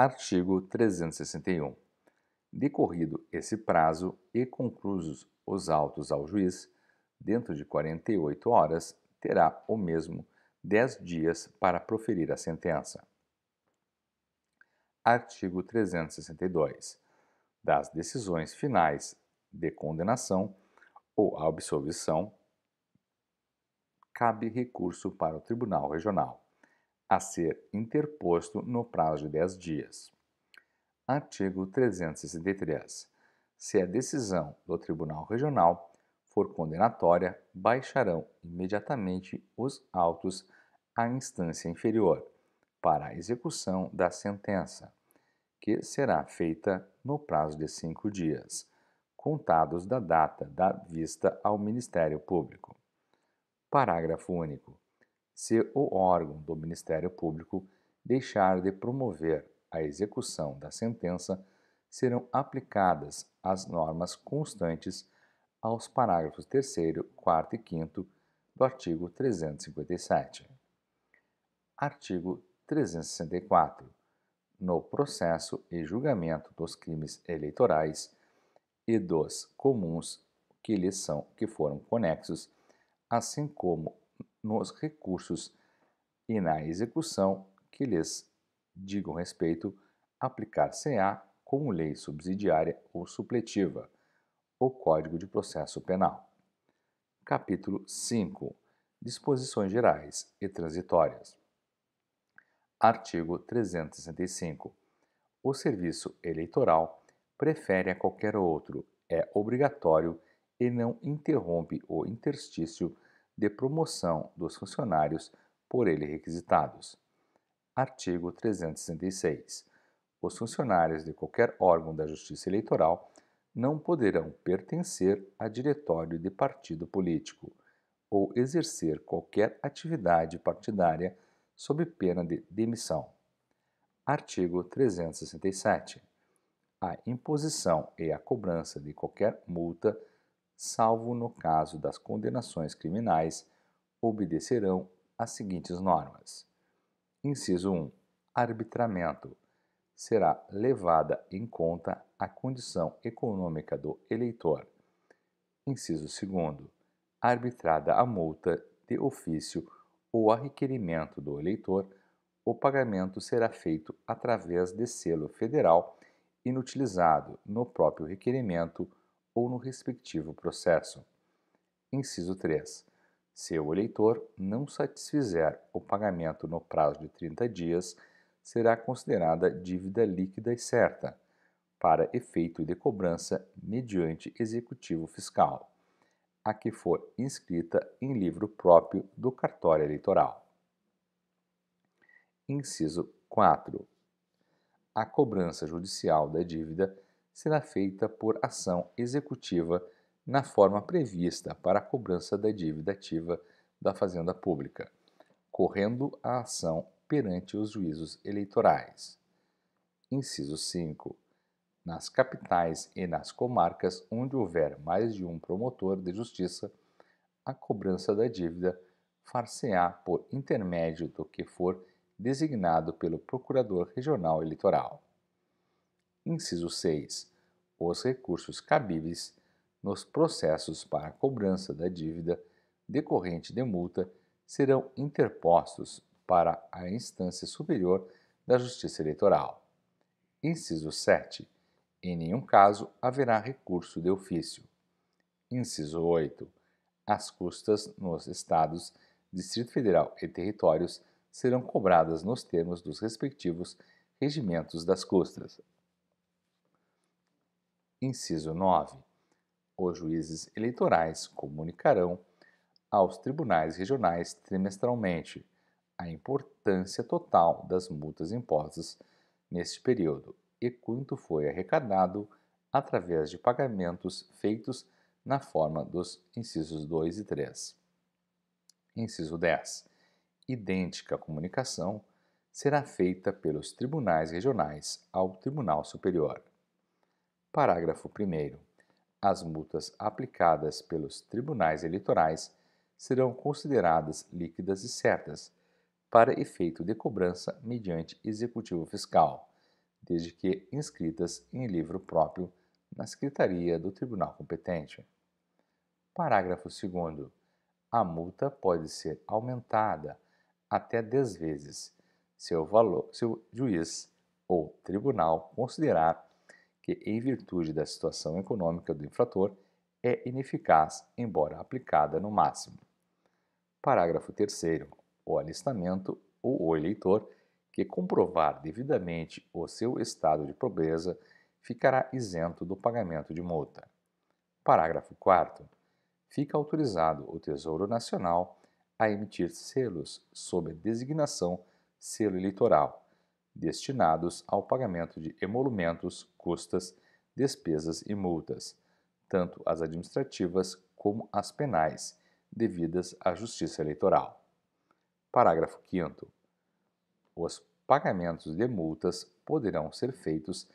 Artigo 361. Decorrido esse prazo e conclusos os autos ao juiz, dentro de 48 horas, terá o mesmo 10 dias para proferir a sentença. Artigo 362. Das decisões finais de condenação ou absolvição, cabe recurso para o Tribunal Regional a ser interposto no prazo de 10 dias. Artigo 363. Se a decisão do Tribunal Regional for condenatória, baixarão imediatamente os autos à instância inferior para a execução da sentença, que será feita no prazo de cinco dias, contados da data da vista ao Ministério Público. Parágrafo único se o órgão do Ministério Público deixar de promover a execução da sentença, serão aplicadas as normas constantes aos parágrafos 3, 4 e 5 do artigo 357. Artigo 364. No processo e julgamento dos crimes eleitorais e dos comuns que lhes são que foram conexos, assim como nos recursos e na execução que lhes digam respeito, aplicar-se-á como lei subsidiária ou supletiva o Código de Processo Penal. Capítulo 5 Disposições Gerais e Transitórias. Artigo 365. O serviço eleitoral prefere a qualquer outro, é obrigatório e não interrompe o interstício de promoção dos funcionários por ele requisitados. Artigo 366. Os funcionários de qualquer órgão da Justiça Eleitoral não poderão pertencer a diretório de partido político ou exercer qualquer atividade partidária sob pena de demissão. Artigo 367. A imposição e a cobrança de qualquer multa salvo no caso das condenações criminais, obedecerão às seguintes normas. Inciso 1. Arbitramento. Será levada em conta a condição econômica do eleitor. Inciso 2. Arbitrada a multa de ofício ou a requerimento do eleitor, o pagamento será feito através de selo federal inutilizado no próprio requerimento ou no respectivo processo. Inciso 3. Se o eleitor não satisfizer o pagamento no prazo de 30 dias, será considerada dívida líquida e certa, para efeito de cobrança mediante executivo fiscal, a que for inscrita em livro próprio do cartório eleitoral. Inciso 4. A cobrança judicial da dívida será feita por ação executiva na forma prevista para a cobrança da dívida ativa da Fazenda Pública, correndo a ação perante os juízos eleitorais. Inciso 5. Nas capitais e nas comarcas onde houver mais de um promotor de justiça, a cobrança da dívida far-se-á por intermédio do que for designado pelo Procurador Regional Eleitoral. Inciso 6. Os recursos cabíveis nos processos para cobrança da dívida decorrente de multa serão interpostos para a instância superior da Justiça Eleitoral. Inciso 7. Em nenhum caso haverá recurso de ofício. Inciso 8. As custas nos estados, Distrito Federal e territórios serão cobradas nos termos dos respectivos regimentos das custas. Inciso 9. Os juízes eleitorais comunicarão aos tribunais regionais trimestralmente a importância total das multas impostas neste período e quanto foi arrecadado através de pagamentos feitos na forma dos incisos 2 e 3. Inciso 10. Idêntica comunicação será feita pelos tribunais regionais ao Tribunal Superior. Parágrafo 1. As multas aplicadas pelos tribunais eleitorais serão consideradas líquidas e certas, para efeito de cobrança mediante executivo fiscal, desde que inscritas em livro próprio na secretaria do tribunal competente. Parágrafo 2. A multa pode ser aumentada até 10 vezes, se o, valor, se o juiz ou tribunal considerar que, em virtude da situação econômica do infrator, é ineficaz, embora aplicada no máximo. Parágrafo 3. O alistamento ou o eleitor que comprovar devidamente o seu estado de pobreza ficará isento do pagamento de multa. Parágrafo 4. Fica autorizado o Tesouro Nacional a emitir selos sob a designação selo eleitoral destinados ao pagamento de emolumentos, custas, despesas e multas, tanto as administrativas como as penais, devidas à Justiça Eleitoral. Parágrafo 5. Os pagamentos de multas poderão ser feitos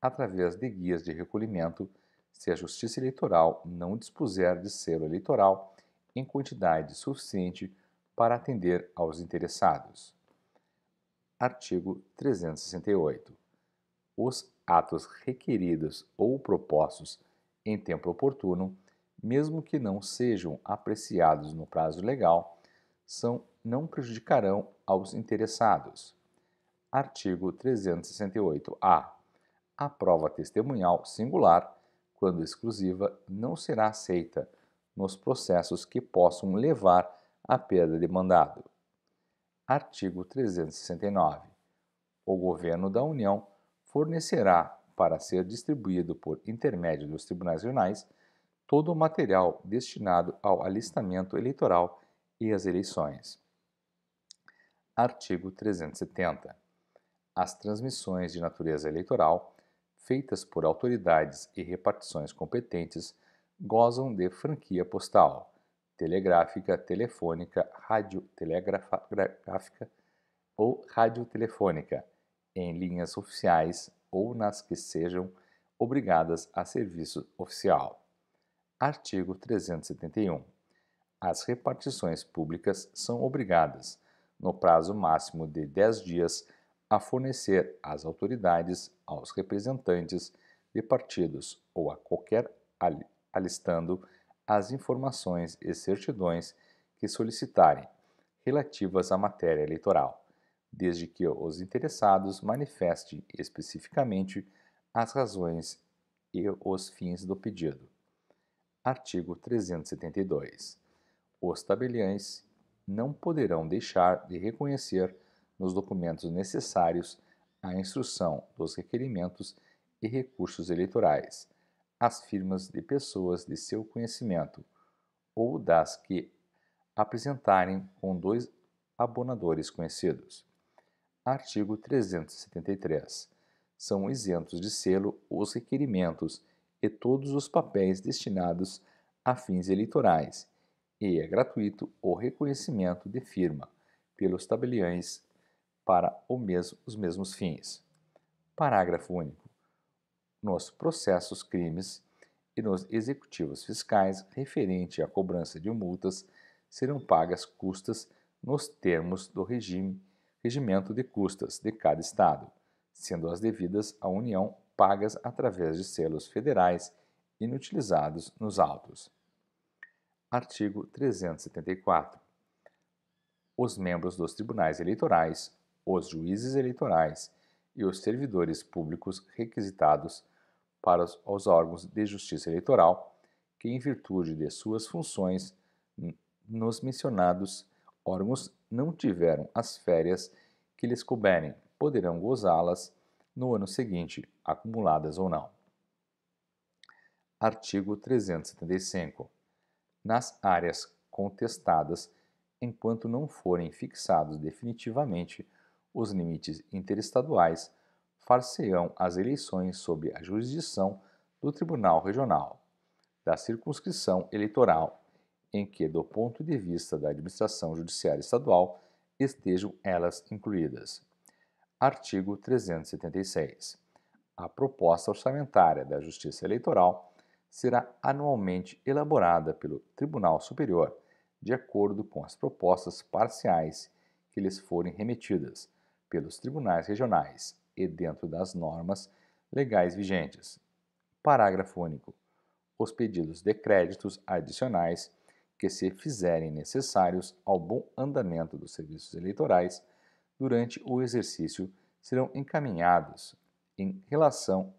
através de guias de recolhimento se a Justiça Eleitoral não dispuser de selo eleitoral em quantidade suficiente para atender aos interessados. Artigo 368. Os atos requeridos ou propostos em tempo oportuno, mesmo que não sejam apreciados no prazo legal, são não prejudicarão aos interessados. Artigo 368-A. A prova testemunhal singular, quando exclusiva, não será aceita nos processos que possam levar à perda de mandado. Artigo 369. O Governo da União fornecerá, para ser distribuído por intermédio dos tribunais regionais, todo o material destinado ao alistamento eleitoral e às eleições. Artigo 370. As transmissões de natureza eleitoral, feitas por autoridades e repartições competentes, gozam de franquia postal telegráfica, telefônica, radiotelegráfica ou radiotelefônica, em linhas oficiais ou nas que sejam obrigadas a serviço oficial. Artigo 371. As repartições públicas são obrigadas, no prazo máximo de 10 dias, a fornecer às autoridades, aos representantes de partidos ou a qualquer alistando as informações e certidões que solicitarem relativas à matéria eleitoral, desde que os interessados manifestem especificamente as razões e os fins do pedido. Artigo 372. Os tabeliães não poderão deixar de reconhecer nos documentos necessários a instrução dos requerimentos e recursos eleitorais as firmas de pessoas de seu conhecimento ou das que apresentarem com dois abonadores conhecidos. Artigo 373. São isentos de selo os requerimentos e todos os papéis destinados a fins eleitorais, e é gratuito o reconhecimento de firma pelos tabeliões para mesmo, os mesmos fins. Parágrafo único nos processos crimes e nos executivos fiscais referente à cobrança de multas serão pagas custas nos termos do regime, regimento de custas de cada estado, sendo as devidas à União pagas através de selos federais inutilizados nos autos. Artigo 374. Os membros dos tribunais eleitorais, os juízes eleitorais e os servidores públicos requisitados para os órgãos de justiça eleitoral, que, em virtude de suas funções nos mencionados órgãos, não tiveram as férias que lhes couberem, poderão gozá-las no ano seguinte, acumuladas ou não. Artigo 375. Nas áreas contestadas, enquanto não forem fixados definitivamente os limites interestaduais, far-se-ão as eleições sob a jurisdição do Tribunal Regional, da circunscrição eleitoral, em que, do ponto de vista da administração judiciária estadual, estejam elas incluídas. Artigo 376. A proposta orçamentária da Justiça Eleitoral será anualmente elaborada pelo Tribunal Superior, de acordo com as propostas parciais que lhes forem remetidas, pelos tribunais regionais e dentro das normas legais vigentes. Parágrafo único. Os pedidos de créditos adicionais que se fizerem necessários ao bom andamento dos serviços eleitorais durante o exercício serão encaminhados em relação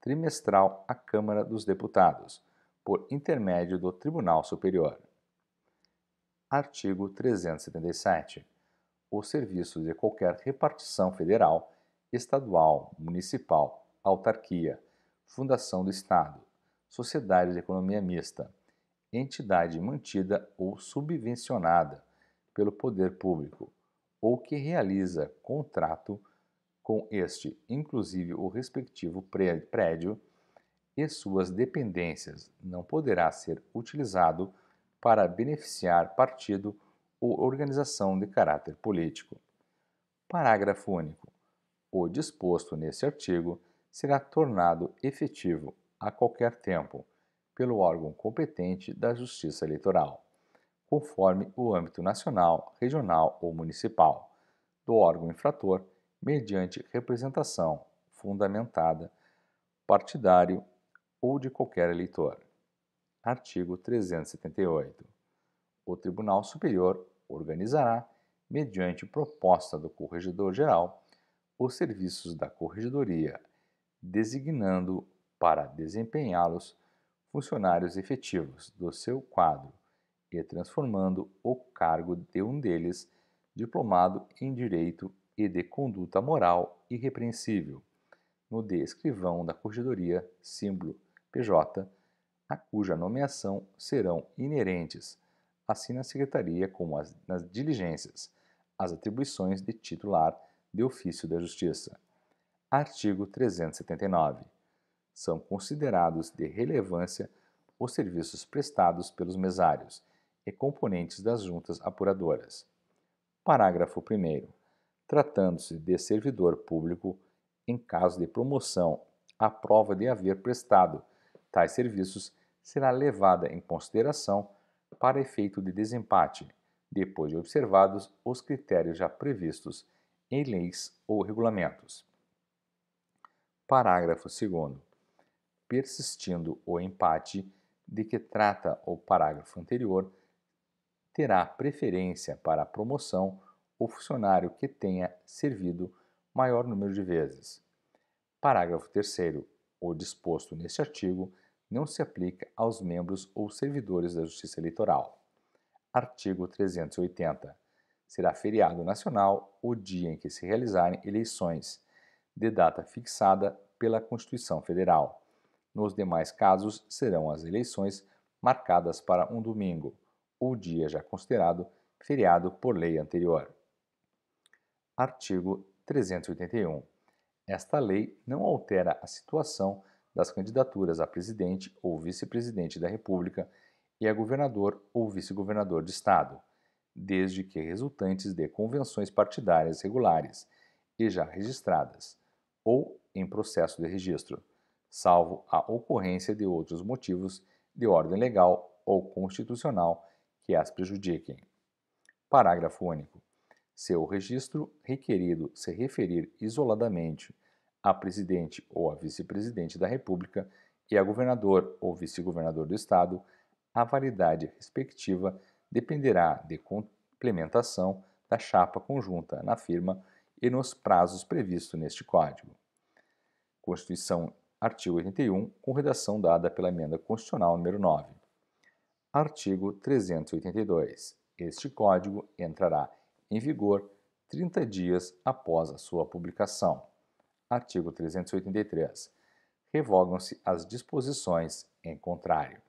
trimestral à Câmara dos Deputados, por intermédio do Tribunal Superior. Artigo 377 ou serviços de qualquer repartição federal, estadual, municipal, autarquia, fundação do Estado, sociedade de economia mista, entidade mantida ou subvencionada pelo poder público, ou que realiza contrato com este, inclusive o respectivo prédio e suas dependências, não poderá ser utilizado para beneficiar partido ou organização de caráter político. Parágrafo único. O disposto neste artigo será tornado efetivo a qualquer tempo pelo órgão competente da Justiça Eleitoral, conforme o âmbito nacional, regional ou municipal, do órgão infrator, mediante representação fundamentada, partidário ou de qualquer eleitor. Artigo 378. O Tribunal Superior organizará, mediante proposta do Corregedor-Geral, os serviços da Corregedoria, designando para desempenhá-los funcionários efetivos do seu quadro e transformando o cargo de um deles, diplomado em Direito e de Conduta Moral Irrepreensível, no de escrivão da Corregedoria, símbolo PJ, a cuja nomeação serão inerentes assim na secretaria como as, nas diligências, as atribuições de titular de ofício da Justiça. Artigo 379. São considerados de relevância os serviços prestados pelos mesários e componentes das juntas apuradoras. Parágrafo 1. Tratando-se de servidor público, em caso de promoção, a prova de haver prestado tais serviços será levada em consideração para efeito de desempate, depois de observados os critérios já previstos em leis ou regulamentos. Parágrafo 2. Persistindo o empate de que trata o parágrafo anterior, terá preferência para a promoção o funcionário que tenha servido maior número de vezes. Parágrafo 3. O disposto neste artigo não se aplica aos membros ou servidores da Justiça Eleitoral. Artigo 380. Será feriado nacional o dia em que se realizarem eleições, de data fixada pela Constituição Federal. Nos demais casos, serão as eleições marcadas para um domingo, ou dia já considerado feriado por lei anterior. Artigo 381. Esta lei não altera a situação das candidaturas a presidente ou vice-presidente da República e a governador ou vice-governador de Estado, desde que resultantes de convenções partidárias regulares e já registradas, ou em processo de registro, salvo a ocorrência de outros motivos de ordem legal ou constitucional que as prejudiquem. Parágrafo único. Se o registro requerido se referir isoladamente a presidente ou a vice-presidente da República e a governador ou vice-governador do Estado, a validade respectiva dependerá de complementação da chapa conjunta na firma e nos prazos previstos neste Código. Constituição, artigo 81, com redação dada pela Emenda Constitucional número 9. Artigo 382. Este Código entrará em vigor 30 dias após a sua publicação. Artigo 383. Revogam-se as disposições em contrário.